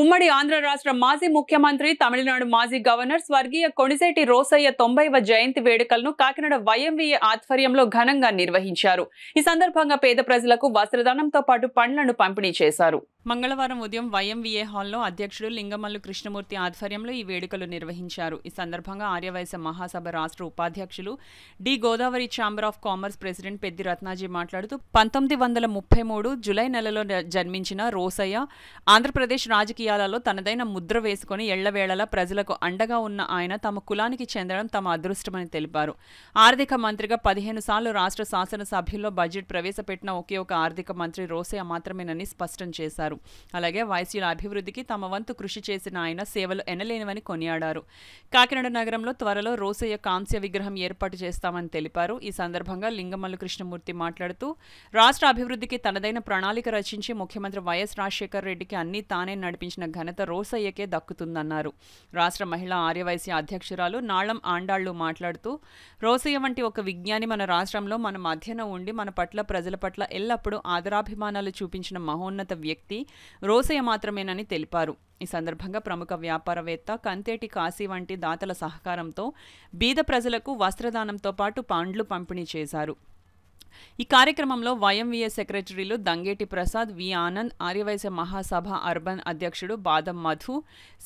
ఉమ్మడి ఆంధ్ర రాష్ట్ర మాజీ ముఖ్యమంత్రి తమిళనాడు మాజీ గవర్నర్ స్వర్గీయ కొణిశెట్టి రోసయ్య తొంభైవ జయంతి వేడుకలను కాకినాడ వైఎంవీఏ ఆధ్వర్యంలో ఘనంగా నిర్వహించారు ఈ సందర్భంగా పేద ప్రజలకు వస్త్రదానంతో పాటు పండ్లను పంపిణీ చేశారు మంగళవారం ఉదయం వైఎంవీఏ హాల్లో అధ్యక్షుడు లింగమల్లు కృష్ణమూర్తి ఆధ్వర్యంలో ఈ వేడుకలు నిర్వహించారు ఈ సందర్భంగా ఆర్యవైశ్య మహాసభ రాష్ట్ర ఉపాధ్యక్షులు D Godavari chamber of commerce president Peddi Ratnaji మాట్లాడుతూ పంతొమ్మిది వందల ముప్పై మూడు జులై నెలలో జన్మించిన రోసయ్య ఆంధ్రప్రదేశ్ రాజకీయాలలో తనదైన ముద్ర వేసుకుని ఎళ్లవేళలా ప్రజలకు అండగా ఉన్న ఆయన తమ కులానికి చెందడం తమ అదృష్టమని తెలిపారు ఆర్థిక మంత్రిగా పదిహేను సార్లు రాష్ట్ర శాసనసభ్యుల్లో బడ్జెట్ ప్రవేశపెట్టిన ఒకే ఒక ఆర్థిక మంత్రి రోసయ్య మాత్రమేనని స్పష్టం చేశారు చేశారు అలాగే వైసీల అభివృద్ధికి తమ వంతు కృషి చేసిన ఆయన సేవలు ఎనలేనివని కొనియాడారు కాకినాడ నగరంలో త్వరలో రోసయ్య కాంస్య విగ్రహం ఏర్పాటు చేస్తామని తెలిపారు ఈ సందర్భంగా లింగమల్లు కృష్ణమూర్తి మాట్లాడుతూ రాష్ట్ర అభివృద్ధికి తనదైన ప్రణాళిక రచించి ముఖ్యమంత్రి వైఎస్ రాజశేఖర్ రెడ్డికి అన్ని తానే నడిపించిన ఘనత రోసయ్యకే దక్కుతుందన్నారు రాష్ట్ర మహిళా ఆర్యవైశ్య అధ్యక్షురాలు నాళం ఆండాళ్లు మాట్లాడుతూ రోసయ్య వంటి ఒక విజ్ఞాని మన రాష్ట్రంలో మన మధ్యన ఉండి మన పట్ల ప్రజల పట్ల ఎల్లప్పుడూ ఆదరాభిమానాలు చూపించిన మహోన్నత వ్యక్తి రోసయ్య మాత్రమేనని తెలిపారు ఈ సందర్భంగా ప్రముఖ వ్యాపారవేత్త కంతేటి కాశీ వంటి దాతల సహకారంతో బీద ప్రజలకు వస్త్రదానంతో పాటు పాండ్లు పంపిణీ చేశారు ఈ కార్యక్రమంలో వైఎంవీఎస్ సెక్రటరీలు దంగేటి ప్రసాద్ వి ఆనంద్ ఆర్యవైశ్య మహాసభ అర్బన్ అధ్యక్షుడు Badam Madhu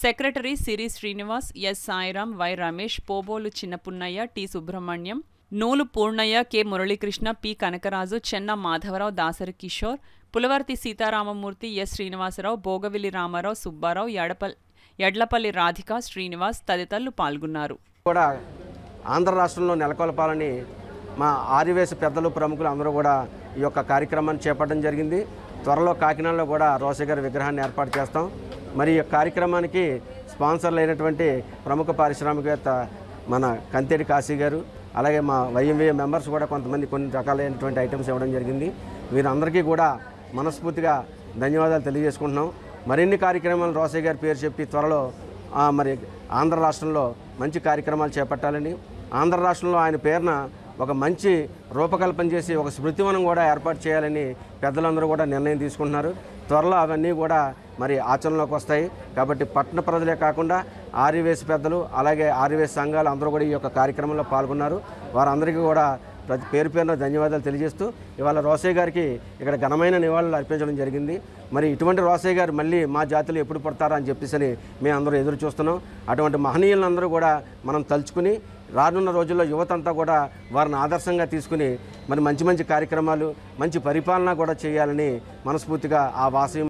secretary Siri Srinivas S Sairam Y Ramesh Pobolu Chinnapunnaiah T Subrahmanyam Noolu Purnaiah K Muralikrishna P Kanakaraju Chenna Madhavarao Dasari Kishore Pulavarthi Seetharamamurthy S Srinivasarao Bhogavilli Ramarao Subbarao Edapalli Edlapalli Radhika Srinivas తదితరులు పాల్గొన్నారు కూడా ఆంధ్ర రాష్ట్రంలో నెలకొల్పాలని మా ఆదివేశ పెద్దలు ప్రముఖులు అందరూ కూడా ఈ యొక్క కార్యక్రమాన్ని చేపట్టడం జరిగింది త్వరలో కాకినాడలో కూడా రోషయ్య గారి విగ్రహాన్ని ఏర్పాటు చేస్తాం మరి ఈ కార్యక్రమానికి స్పాన్సర్లు అయినటువంటి ప్రముఖ పారిశ్రామికవేత్త మన కంతేడి కాశీ గారు అలాగే మా వైఎంవీఏ మెంబర్స్ కూడా కొంతమంది కొన్ని రకాలైనటువంటి ఐటమ్స్ ఇవ్వడం జరిగింది వీరందరికీ కూడా మనస్ఫూర్తిగా ధన్యవాదాలు తెలియజేసుకుంటున్నాం మరిన్ని కార్యక్రమాలు రోసయ్య గారి పేరు చెప్పి త్వరలో మరి ఆంధ్ర రాష్ట్రంలో మంచి కార్యక్రమాలు చేపట్టాలని ఆంధ్ర రాష్ట్రంలో ఆయన పేరున ఒక మంచి రూపకల్పన చేసి ఒక స్మృతివనం కూడా ఏర్పాటు చేయాలని పెద్దలందరూ కూడా నిర్ణయం తీసుకుంటున్నారు త్వరలో అవన్నీ కూడా మరి ఆచరణలోకి వస్తాయి కాబట్టి పట్టణ ప్రజలే కాకుండా ఆర్యవేసి పెద్దలు అలాగే ఆర్యవేసి సంఘాలు అందరూ కూడా ఈ యొక్క కార్యక్రమంలో పాల్గొన్నారు వారందరికీ కూడా ప్రతి పేరు పేరున ధన్యవాదాలు తెలియజేస్తూ ఇవాళ రోసయ్య గారికి ఇక్కడ ఘనమైన నివాళులు అర్పించడం జరిగింది మరి ఇటువంటి రోసయ్య గారు మళ్ళీ మా జాతులు ఎప్పుడు పడతారా అని చెప్పేసి మేము అందరూ ఎదురు చూస్తున్నాం అటువంటి మహనీయులందరూ కూడా మనం తలుచుకుని రానున్న రోజుల్లో యువతంతా కూడా వారిని ఆదర్శంగా తీసుకుని మరి మంచి మంచి కార్యక్రమాలు మంచి పరిపాలన కూడా చేయాలని మనస్ఫూర్తిగా ఆ వాసవి